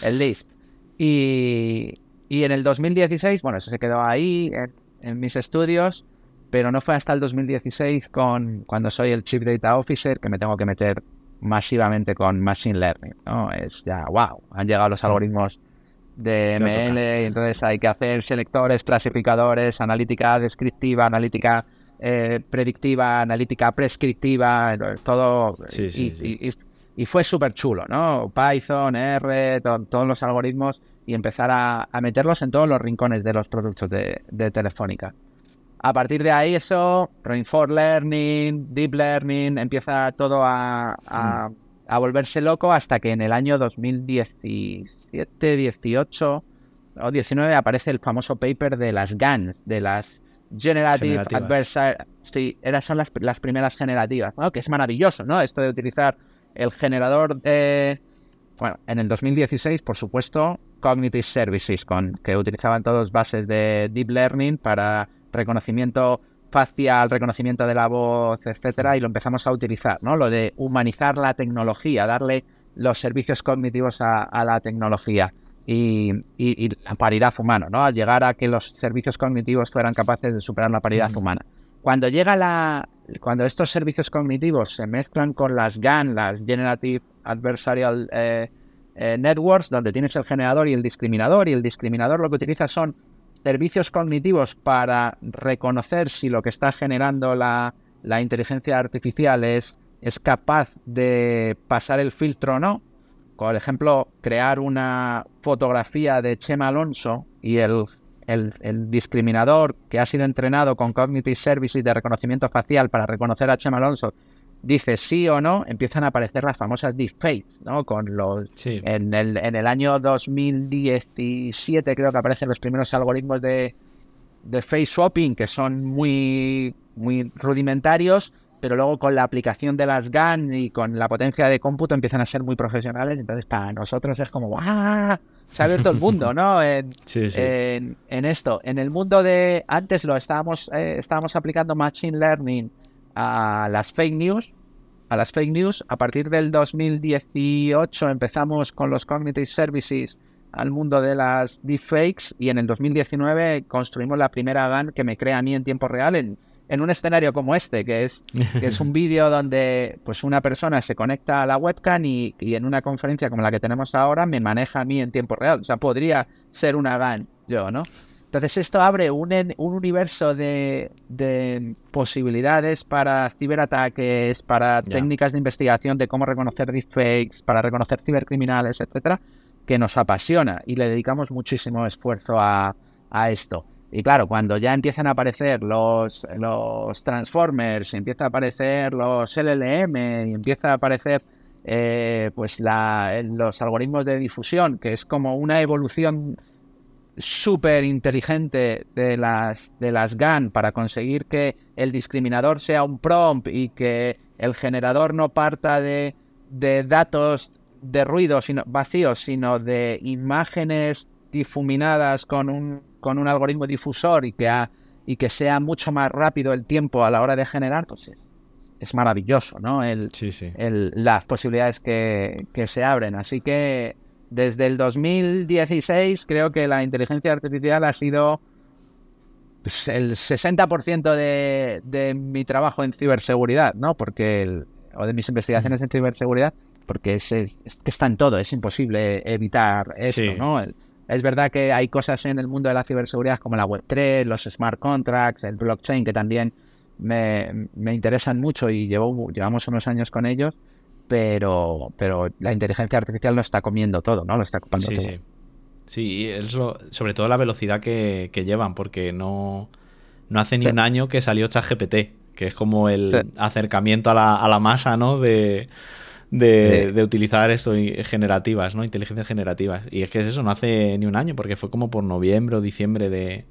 el Lisp. Y, y, en el 2016, bueno, eso se quedó ahí, en, en mis estudios, pero no fue hasta el 2016 con, cuando soy el Chief Data Officer que me tengo que meter masivamente con Machine Learning, ¿no? Es ya, wow, han llegado los algoritmos de ML, entonces hay que hacer selectores, clasificadores, analítica descriptiva, analítica eh, predictiva, analítica prescriptiva, entonces todo. y, fue súper chulo, ¿no? Python, R, todos los algoritmos y empezar a, meterlos en todos los rincones de los productos de, Telefónica. A partir de ahí, eso, Reinforced Learning, Deep Learning, empieza todo a, a volverse loco hasta que en el año 2016 7, 18 o 19 aparece el famoso paper de las GAN, de las Generative generativas. Adversary. Sí, eran son las, primeras generativas, que es maravilloso, ¿no? Esto de utilizar el generador de... Bueno, en el 2016, por supuesto, Cognitive Services, con, que utilizaban todos bases de Deep Learning para reconocimiento facial, reconocimiento de la voz, etcétera, y lo empezamos a utilizar, ¿no? Lo de humanizar la tecnología, darle los servicios cognitivos a, la tecnología y, la paridad humana, ¿no? Al llegar a que los servicios cognitivos fueran capaces de superar la paridad humana. Cuando llega la, cuando estos servicios cognitivos se mezclan con las GAN, las Generative Adversarial eh, eh, Networks, donde tienes el generador y el discriminador, y el discriminador lo que utiliza son servicios cognitivos para reconocer si lo que está generando la inteligencia artificial es es capaz de pasar el filtro o no. Por ejemplo, crear una fotografía de Chema Alonso y el, discriminador que ha sido entrenado con Cognitive Services de reconocimiento facial para reconocer a Chema Alonso dice sí o no, empiezan a aparecer las famosas deepfakes, ¿no? Con los, en, el, año 2017 creo que aparecen los primeros algoritmos de, de face swapping que son muy, muy rudimentarios pero luego con la aplicación de las GAN y con la potencia de cómputo empiezan a ser muy profesionales. Entonces, para nosotros es como, ¡ah! Se ha abierto el mundo, ¿no? (laughs) En, En, esto. En el mundo de. Antes lo estábamos, eh, estábamos aplicando Machine Learning a las fake news. A las fake news. A partir del 2018 empezamos con los Cognitive Services al mundo de las deepfakes y en el 2019 construimos la primera GAN que me crea a mí en tiempo real en en un escenario como este, que es, es un (laughs) vídeo donde pues una persona se conecta a la webcam y, en una conferencia como la que tenemos ahora me maneja a mí en tiempo real. O sea, podría ser una GAN yo, ¿no? Entonces esto abre un, un universo de, de, posibilidades para ciberataques, para técnicas de investigación de cómo reconocer deepfakes, para reconocer cibercriminales, etcétera, que nos apasiona y le dedicamos muchísimo esfuerzo a, a esto. Y claro, cuando ya empiezan a aparecer los, los Transformers, empieza a aparecer los LLM, y empieza a aparecer eh, pues eh, los algoritmos de difusión, que es como una evolución súper inteligente de las, de las GAN para conseguir que el discriminador sea un prompt y que el generador no parta de, datos de ruido sino, vacíos, sino de imágenes difuminadas con un con un algoritmo difusor y que, ha, y que sea mucho más rápido el tiempo a la hora de generar, pues es, maravilloso, ¿no? El, las posibilidades que, se abren. Así que desde el 2016 creo que la inteligencia artificial ha sido pues, el 60% de, de, mi trabajo en ciberseguridad, ¿no? Porque el, o de mis investigaciones en ciberseguridad, porque es, que está en todo, es imposible evitar esto, ¿no? El, es verdad que hay cosas en el mundo de la ciberseguridad como la Web3, los smart contracts, el blockchain, que también me, interesan mucho y llevo, llevamos unos años con ellos, pero, pero la inteligencia artificial lo está comiendo todo, ¿no? Lo está ocupando todo. Sí, sí. es lo, sobre todo la velocidad que, llevan, porque no, no hace ni un año que salió ChatGPT, que es como el acercamiento a la, a la masa, ¿no? De, de, utilizar esto, generativas, ¿no? Inteligencias generativas. Y es que es eso, no hace ni un año, porque fue como por noviembre o diciembre de,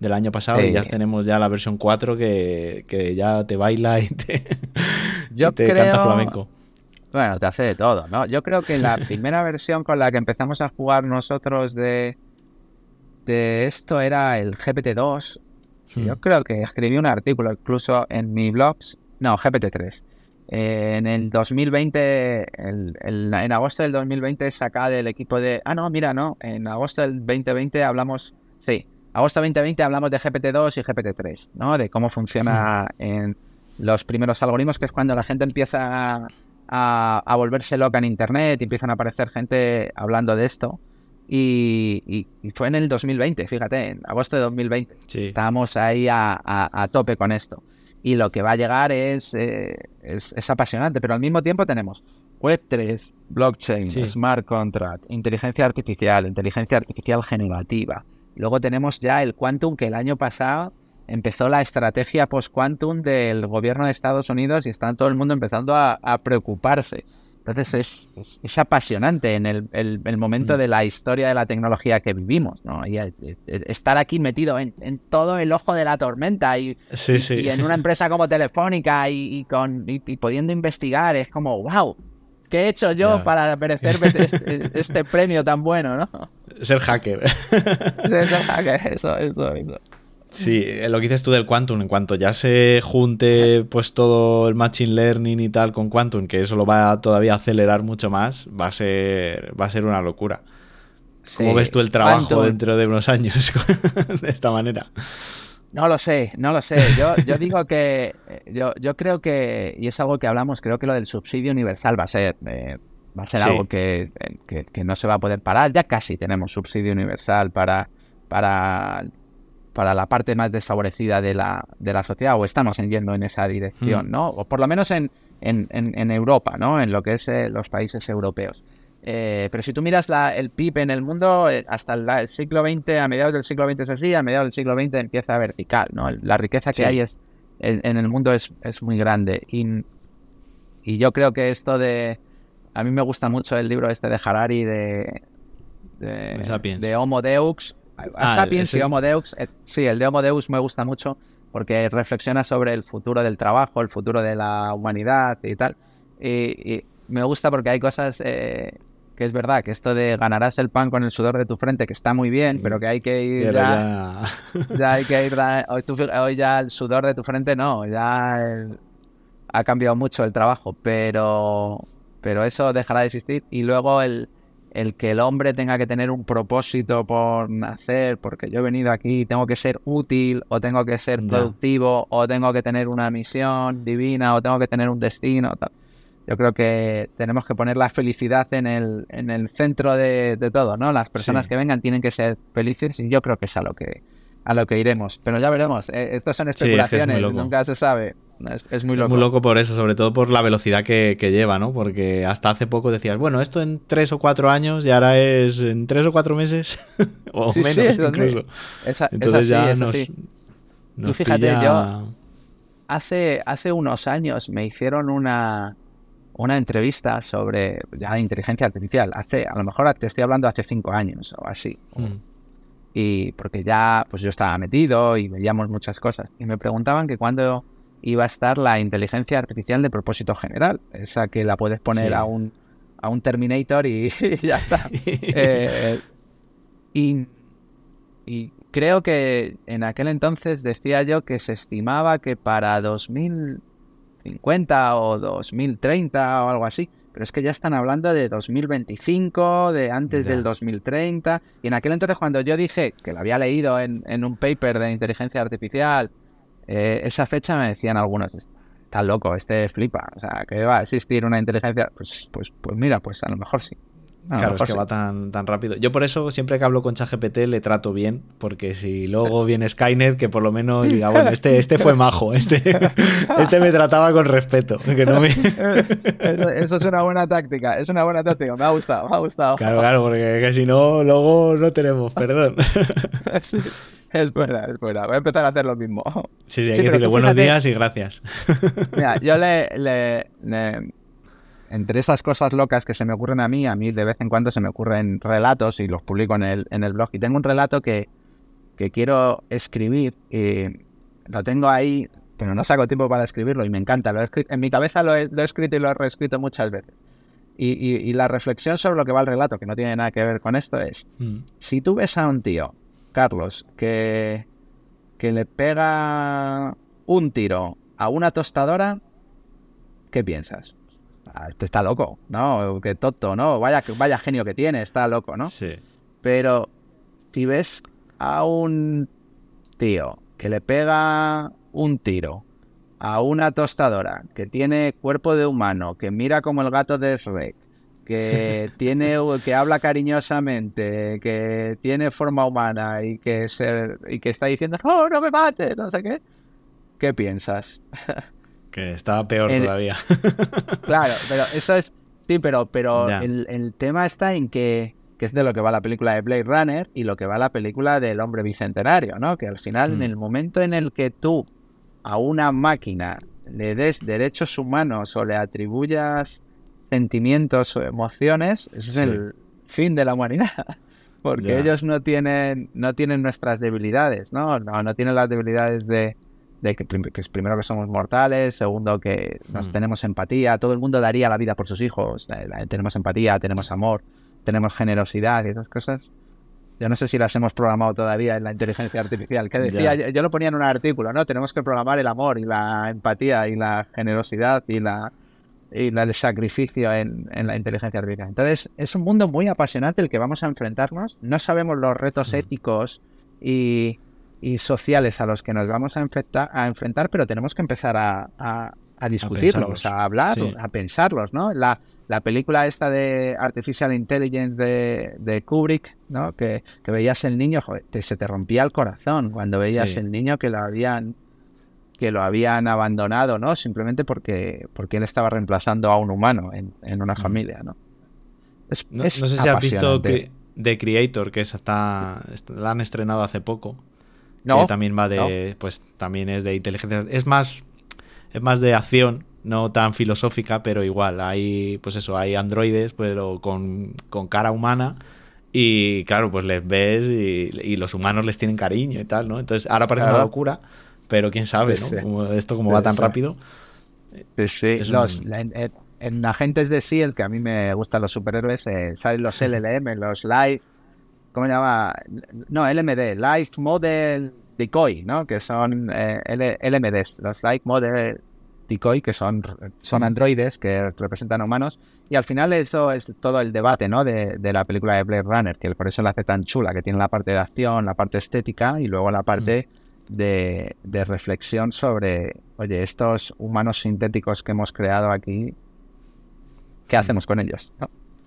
del año pasado y ya tenemos ya la versión 4 que, ya te baila y te, (laughs) canta flamenco. Bueno, te hace de todo, ¿no? Yo creo que la (laughs) primera versión con la que empezamos a jugar nosotros de, de esto era el GPT-2. Yo hmm. creo que escribí un artículo incluso en mi blogs, no, GPT-3, eh, en el 2020, en agosto del 2020 saca del equipo de... Ah, no, mira, no, en agosto del 2020 hablamos... Sí, agosto 2020 hablamos de GPT-2 y GPT-3, ¿no? De cómo funciona en los primeros algoritmos, que es cuando la gente empieza a, volverse loca en Internet y empiezan a aparecer gente hablando de esto. Y, fue en el 2020, fíjate, en agosto de 2020. Estábamos ahí a, tope con esto y lo que va a llegar eh, es, es, apasionante, pero al mismo tiempo tenemos Web3, blockchain, smart contract, inteligencia artificial, inteligencia artificial generativa. Luego tenemos ya el quantum que el año pasado empezó la estrategia post-quantum del gobierno de Estados Unidos y está todo el mundo empezando a preocuparse. Entonces es, es, apasionante en el, momento mm. de la historia de la tecnología que vivimos, ¿no? Y eh, eh, estar aquí metido en, en todo el ojo de la tormenta y, en una empresa como Telefónica y, con, pudiendo investigar, es como, wow, ¿qué he hecho yo para merecerme este, este, premio tan bueno, ¿no? Ser hacker. Ser hacker, eso, eso, eso. Sí, eh, lo que dices tú del Quantum, en cuanto ya se junte pues todo el Machine Learning y tal con Quantum, que eso lo va a todavía acelerar mucho más, va a ser, va a ser una locura. ¿Cómo ves tú el trabajo dentro de unos años (laughs) de esta manera? No lo sé, no lo sé. Yo, digo que, eh, yo, creo que, y es algo que hablamos, creo que lo del subsidio universal va a ser, eh, va a ser algo que, no se va a poder parar. Ya casi tenemos subsidio universal para, para para la parte más desfavorecida de la, de la sociedad, o estamos yendo en esa dirección, mm. ¿no? O por lo menos en, en, Europa, ¿no? En lo que es eh, los países europeos. Eh, pero si tú miras el PIB en el mundo, eh, hasta el siglo XX, a mediados del siglo XX es así, a mediados del siglo XX empieza vertical, ¿no? La riqueza que hay es, en, el mundo es, muy grande. Y, y yo creo que esto de... A mí me gusta mucho el libro este de Harari de, de, de Homo Deux, a ah, Homo Deus. Eh, sí, el de Homo Deus me gusta mucho porque reflexiona sobre el futuro del trabajo, el futuro de la humanidad y tal. Y, me gusta porque hay cosas eh, que es verdad, que esto de ganarás el pan con el sudor de tu frente, que está muy bien, pero que hay que ir ya, ya... hay que ir hoy, ya el sudor de tu frente no, ya ha cambiado mucho el trabajo, pero pero eso dejará de existir y luego el el que el hombre tenga que tener un propósito por nacer, porque yo he venido aquí, tengo que ser útil, o tengo que ser productivo, o tengo que tener una misión divina, o tengo que tener un destino. Yo creo que tenemos que poner la felicidad en el, en el centro de, todo, ¿no? Las personas que vengan tienen que ser felices y yo creo que es a lo que, a lo que iremos. Pero ya veremos, eh, estos son especulaciones, nunca se sabe. Es, muy loco. por eso, sobre todo por la velocidad que, lleva, ¿no? Porque hasta hace poco decías, bueno, esto en tres o cuatro años y ahora es en tres o cuatro meses (laughs) o menos incluso. Entonces ya nos, Tú fíjate, yo hace, hace unos años me hicieron una, una entrevista sobre ya, inteligencia artificial. Hace, a lo mejor te estoy hablando hace cinco años o así. Mm. Y porque ya, pues yo estaba metido y veíamos muchas cosas. Y me preguntaban que cuando iba a estar la inteligencia artificial de propósito general, esa que la puedes poner a, un, a un Terminator y, (laughs) ya está. (laughs) Eh, y, creo que en aquel entonces decía yo que se estimaba que para 2050 o 2030 o algo así, pero es que ya están hablando de 2025, de antes del 2030. Y en aquel entonces, cuando yo dije que lo había leído en, en, un paper de inteligencia artificial eh, esa fecha me decían algunos, está loco, este flipa, o sea, que va a existir una inteligencia, pues, pues, pues mira, pues a lo mejor sí. claro, es que va tan, tan rápido. Yo por eso siempre que hablo con ChatGPT le trato bien, porque si luego (laughs) viene Skynet, que por lo menos diga, bueno, este, este fue majo, este, (laughs) este me trataba con respeto. Que no me... (laughs) eso, es una buena táctica, es una buena táctica, me ha gustado, ha gustado. Claro, claro, porque si no, luego no tenemos, perdón. sí. (laughs) Es verdad, es verdad. Voy a empezar a hacer lo mismo. (laughs) Sí, sí, hay decirle buenos días y gracias. (laughs) Mira, yo le, Entre esas cosas locas que se me ocurren a mí, a mí de vez en cuando se me ocurren relatos y los publico en el, en el blog. Y tengo un relato que, que quiero escribir y lo tengo ahí, pero no saco tiempo para escribirlo y me encanta. en mi cabeza lo he, escrito y lo he reescrito muchas veces. Y, la reflexión sobre lo que va el relato, que no tiene nada que ver con esto, es: mm. si tú ves a un tío Carlos, que, que le pega un tiro a una tostadora, ¿qué piensas? Ah, este está loco, ¿no? Qué tonto, ¿no? Vaya, vaya genio que tiene, está loco, ¿no? Sí. Pero si ves a un tío que le pega un tiro a una tostadora que tiene cuerpo de humano, que mira como el gato de Shrek, que tiene que habla cariñosamente, que tiene forma humana y que y que está diciendo no, no me mates, no sé qué. ¿Qué piensas? (laughs) Que estaba peor todavía. (laughs) claro, pero eso es sí, pero pero el, tema está en que que es de lo que va la película de Blade Runner y lo que va la película del hombre bicentenario, ¿no? Que al final, hmm. en el momento en el que tú a una máquina le des derechos humanos o le atribuyas sentimientos o emociones, ese es el fin de la humanidad. (laughs) Porque ellos no tienen, no tienen nuestras debilidades, ¿no? No, no tienen las debilidades de, que, primero que somos mortales, segundo que nos mm. tenemos empatía, todo el mundo daría la vida por sus hijos, eh, tenemos empatía, tenemos amor, tenemos generosidad y esas cosas. Yo no sé si las hemos programado todavía en la inteligencia artificial. Que decía, yo, yo, lo ponía en un artículo, ¿no? Tenemos que programar el amor y la empatía y la generosidad y la y el sacrificio en, la inteligencia artificial. Entonces, es un mundo muy apasionante el que vamos a enfrentarnos. No sabemos los retos éticos y, sociales a los que nos vamos a, enfrentar, a enfrentar pero tenemos que empezar a, discutirlos, a, hablar, a pensarlos, ¿no? La, la película esta de Artificial Intelligence de, de Kubrick, ¿no? Que, veías el niño, se te rompía el corazón cuando veías el niño que lo habían que lo habían abandonado, ¿no? Simplemente porque, porque él estaba reemplazando a un humano en, una mm. familia, ¿no? no, sé si has visto The Creator, que es la han estrenado hace poco. No. Que también va de. Pues también es de inteligencia. Es más. Es más de acción, no tan filosófica, pero igual. Hay, pues eso, hay androides, pero con, cara humana. Y claro, pues les ves y, los humanos les tienen cariño y tal, ¿no? Entonces ahora parece una locura, pero quién sabe, ¿no? esto cómo va tan rápido. Sí, los, en, Agentes de SEAL, que a mí me gustan los superhéroes, eh, salen los LLM, (laughs) los Live, ¿cómo se llama? No, LMD, life Model Decoy, ¿no? Que son eh, LMDs, los Live Model Decoy, que son, son androides que representan humanos. Y al final eso es todo el debate, ¿no? De, la película de Blade Runner, que por eso la hace tan chula, que tiene la parte de acción, la parte estética y luego la parte de, reflexión sobre, oye, estos humanos sintéticos que hemos creado aquí, ¿qué mm. hacemos con ellos?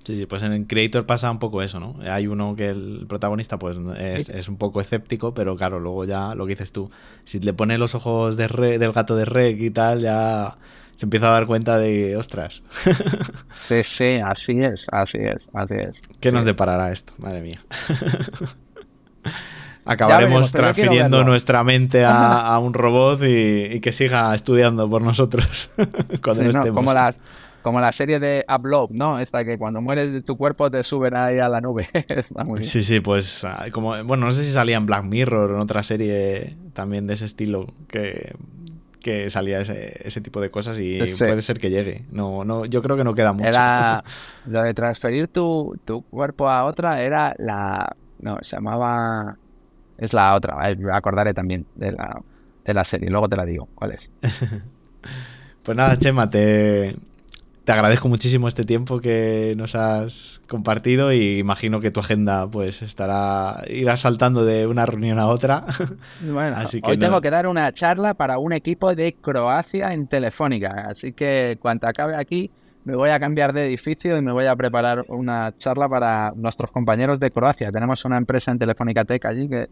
Sí, sí, pues en Creator pasa un poco eso, ¿no? Hay uno que el protagonista pues es, un poco escéptico, pero claro, luego ya lo que dices tú, si le pones los ojos de del gato de Rick y tal, ya se empieza a dar cuenta de, ostras. (laughs) sí, sí, así es, así es, así es. ¿Qué nos deparará esto? Madre mía. (laughs) acabaremos transfiriendo nuestra mente a, (laughs) un robot y, que siga estudiando por nosotros (laughs) Como la serie de Upload, ¿no? Esta que cuando mueres tu cuerpo te suben ahí a la nube. (laughs) Sí, sí, pues ah, bueno, no sé si salía en Black Mirror o en otra serie también de ese estilo que, salía ese, tipo de cosas y puede ser que llegue. No, no, yo creo que no queda mucho. Era lo de transferir tu, tu cuerpo a otra era la... No, se llamaba... Es la otra, eh, acordaré también de la, de la serie, luego te la digo cuál es. (laughs) pues nada, Chema, te, agradezco muchísimo este tiempo que nos has compartido y imagino que tu agenda pues estará irá saltando de una reunión a otra. (laughs) Bueno, hoy tengo que dar una charla para un equipo de Croacia en Telefónica, así que cuando acabe aquí me voy a cambiar de edificio y me voy a preparar una charla para nuestros compañeros de Croacia. Tenemos una empresa en Telefónica Tech allí que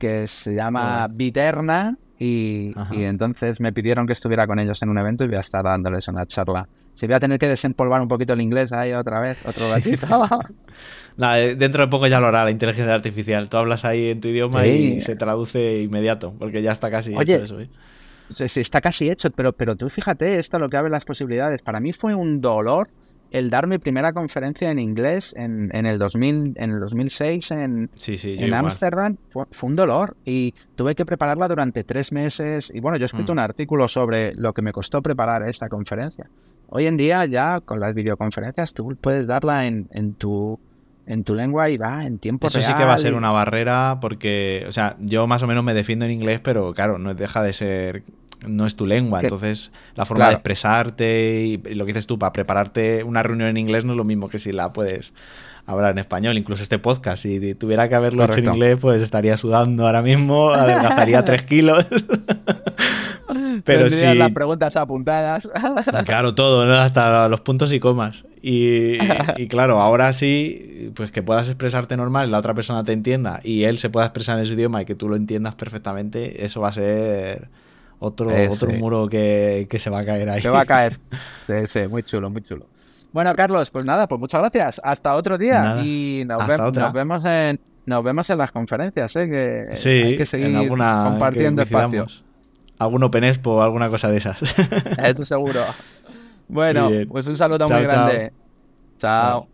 que se llama Viterna y, entonces me pidieron que estuviera con ellos en un evento y voy a estar dándoles una charla. Si voy a tener que desempolvar un poquito el inglés ahí otra vez, otro ratito. (laughs) Eh, dentro de poco ya lo hará la inteligencia artificial. Tú hablas ahí en tu idioma y se traduce inmediato, porque ya está casi hecho eso. ¿eh? Está casi hecho, pero, pero tú fíjate, esto lo que abre las posibilidades. Para mí fue un dolor el dar mi primera conferencia en inglés en, el, en el 2006 en, sí, Ámsterdam fue, un dolor y tuve que prepararla durante tres meses. Y bueno, yo he escrito mm. un artículo sobre lo que me costó preparar esta conferencia. Hoy en día ya con las videoconferencias tú puedes darla en, tu en tu lengua y va en tiempo Eso sí que va a ser una barrera porque, o sea, yo más o menos me defiendo en inglés, pero claro, no deja de ser no es tu lengua. Entonces, la forma de expresarte y, lo que dices tú, para prepararte una reunión en inglés no es lo mismo que si la puedes hablar en español, incluso este podcast. Si tuviera que haberlo hecho en inglés, pues estaría sudando ahora mismo, (laughs) adelgazaría tres kilos. (laughs) Pero Si... las preguntas apuntadas. Ah, claro, todo, ¿no? hasta los puntos y comas. Y, y, claro, ahora sí, pues que puedas expresarte normal, la otra persona te entienda y él se pueda expresar en su idioma y que tú lo entiendas perfectamente, eso va a ser otro, eh, otro muro que, se va a caer ahí. Se va a caer. (laughs) Sí, sí, muy chulo, muy chulo. Bueno, Carlos, pues nada, pues muchas gracias. Hasta otro día y nos, vemos en nos vemos en las conferencias, ¿eh? que sí, hay que seguir compartiendo espacios. Algún Open alguna cosa de esas. Eso seguro. (laughs) Bueno, pues un saludo muy grande. chao.